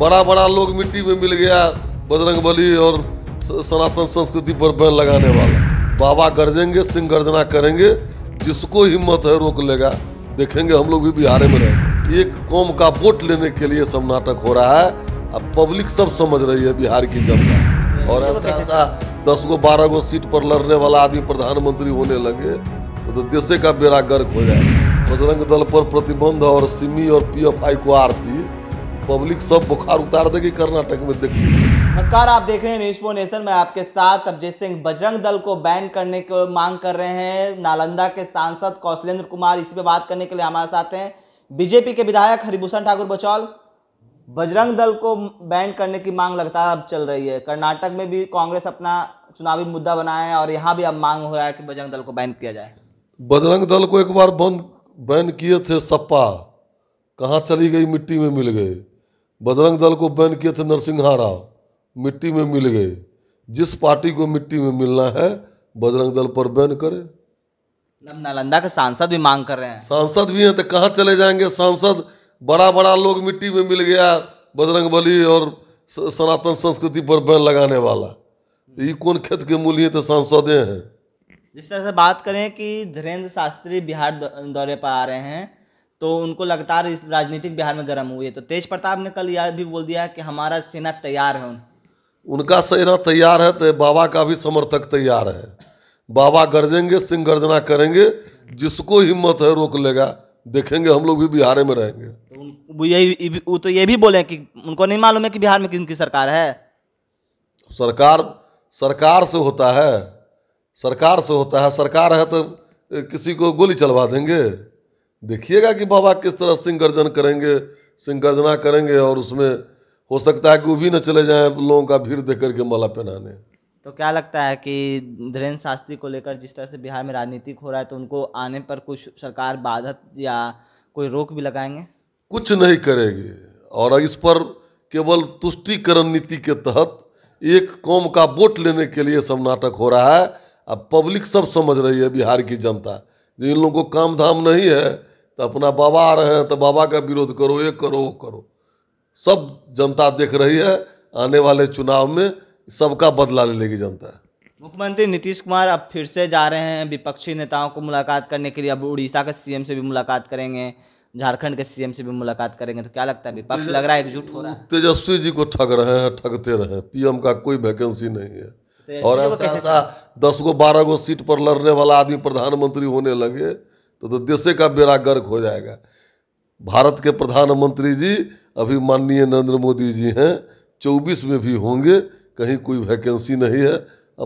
बड़ा बड़ा लोग मिट्टी में मिल गया बजरंग बली और सनातन संस्कृति पर बैन लगाने वाला बाबा गरजेंगे सिंह गर्जना करेंगे जिसको हिम्मत है रोक लेगा देखेंगे हम लोग भी बिहार में रहेंगे एक कौम का वोट लेने के लिए सब नाटक हो रहा है अब पब्लिक सब समझ रही है बिहार की जनता और तो ऐसा ऐसा दस गो बारह गो सीट पर लड़ने वाला आदमी प्रधानमंत्री होने लगे तो, तो देशे का बेड़ा गर्क हो जाए बजरंग दल पर प्रतिबंध और सिमी और पीएफआई को आरती पब्लिक सब बुखार उतार देगी कर्नाटक में देख नमस्कार आप देख रहे हैं न्यूज पो नेशन में आपके साथ अभिजीत सिंह बजरंग दल को बैन करने की मांग कर रहे हैं नालंदा के सांसद कौशलेंद्र कुमार इसी पे बात करने के लिए हमारे साथ हैं बीजेपी के विधायक हरिभूषण ठाकुर बचौल बजरंग दल को बैन करने की मांग लगातार अब चल रही है कर्नाटक में भी कांग्रेस अपना चुनावी मुद्दा बनाया है और यहाँ भी अब मांग हो रहा है कि बजरंग दल को बैन किया जाए बजरंग दल को एक बार बंद बैन किए थे सपा कहाँ चली गई मिट्टी में मिल गए बजरंग दल को बैन किए थे नरसिंहा राव मिट्टी में मिल गए जिस पार्टी को मिट्टी में मिलना है बजरंग दल पर बैन करे नालंदा के सांसद भी मांग कर रहे हैं सांसद भी हैं तो कहाँ चले जाएंगे सांसद बड़ा बड़ा लोग मिट्टी में मिल गया बजरंग बली और सनातन संस्कृति पर बैन लगाने वाला ये कौन खेत के मूल्य तो सांसदें हैं जिस तरह से बात करें कि धीरेन्द्र शास्त्री बिहार दौरे पर आ रहे हैं तो उनको लगातार इस राजनीतिक बिहार में गर्म हुई है तो तेज प्रताप ने कल यह भी बोल दिया कि हमारा सेना तैयार है उनका सेना तैयार है तो बाबा का भी समर्थक तैयार है बाबा गरजेंगे सिंह गर्जना करेंगे जिसको हिम्मत है रोक लेगा देखेंगे हम लोग भी बिहार में रहेंगे तो वो यही वो तो ये भी बोले कि उनको नहीं मालूम है कि बिहार में किन की सरकार है सरकार सरकार से होता है सरकार से होता है सरकार है तो किसी को गोली चलवा देंगे देखिएगा कि बाबा किस तरह सिंह गर्जन करेंगे सिंह गर्जना करेंगे और उसमें हो सकता है कि वो भी न चले जाएं लोगों का भीड़ देख करके माला पहनाने तो क्या लगता है कि धीरेन्द्र शास्त्री को लेकर जिस तरह से बिहार में राजनीतिक हो रहा है तो उनको आने पर कुछ सरकार बाधा या कोई रोक भी लगाएंगे कुछ नहीं करेगी और इस पर केवल तुष्टिकरण नीति के तहत एक कौम का वोट लेने के लिए सब नाटक हो रहा है अब पब्लिक सब समझ रही है बिहार की जनता जो इन लोगों को काम धाम नहीं है तो अपना बाबा आ रहे हैं तो बाबा का विरोध करो ये करो वो करो सब जनता देख रही है आने वाले चुनाव में सबका बदला ले लेगी जनता मुख्यमंत्री नीतीश कुमार अब फिर से जा रहे हैं विपक्षी नेताओं को मुलाकात करने के लिए अब उड़ीसा के सीएम से भी मुलाकात करेंगे झारखंड के सीएम से भी मुलाकात करेंगे तो क्या लगता है विपक्ष लग रहा है एकजुट हो रहा है तेजस्वी जी को ठग रहे हैं ठगते रहे पीएम का कोई वैकेंसी नहीं है और ऐसा ऐसा दस गो बारह गो सीट पर लड़ने वाला आदमी प्रधानमंत्री होने लगे तो, तो देशे का बेड़ा गर्क हो जाएगा भारत के प्रधानमंत्री जी अभी माननीय नरेंद्र मोदी जी हैं चौबीस में भी होंगे कहीं कोई वैकेंसी नहीं है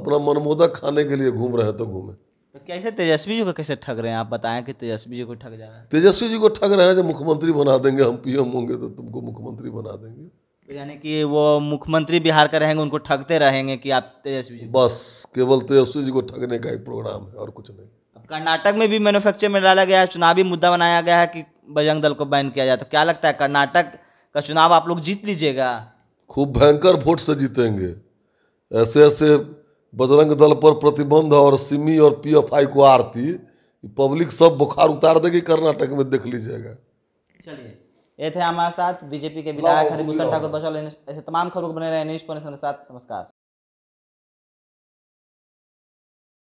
अपना मनमोदा खाने के लिए घूम रहे हैं तो घूमें तो कैसे तेजस्वी जी को कैसे ठग रहे हैं आप बताएं कि तेजस्वी जी को ठग जा रहा है तेजस्वी जी को ठग रहे हैं जब मुख्यमंत्री बना देंगे हम पीएम होंगे तो तुमको मुख्यमंत्री बना देंगे तो यानी कि वो मुख्यमंत्री बिहार का रहेंगे उनको ठगते रहेंगे कि आप तेजस्वी जी बस केवल तेजस्वी जी को ठगने का एक प्रोग्राम है और कुछ नहीं कर्नाटक में भी मैन्युफैक्चर में डाला गया है चुनावी मुद्दा बनाया गया है कि बजरंग दल को बैन किया जाए तो क्या लगता है कर्नाटक का चुनाव आप लोग जीत लीजिएगा खूब भयंकर वोट से जीतेंगे ऐसे ऐसे बजरंग दल पर प्रतिबंध और सिमी और पीएफआई को आरती पब्लिक सब बुखार उतार देगी कर्नाटक में देख लीजिएगा चलिए ये थे हमारे साथ बीजेपी के विधायक हरिभूषण ठाकुर बचौल ऐसे तमाम खबरों को बने रहे न्यूज पर साथ नमस्कार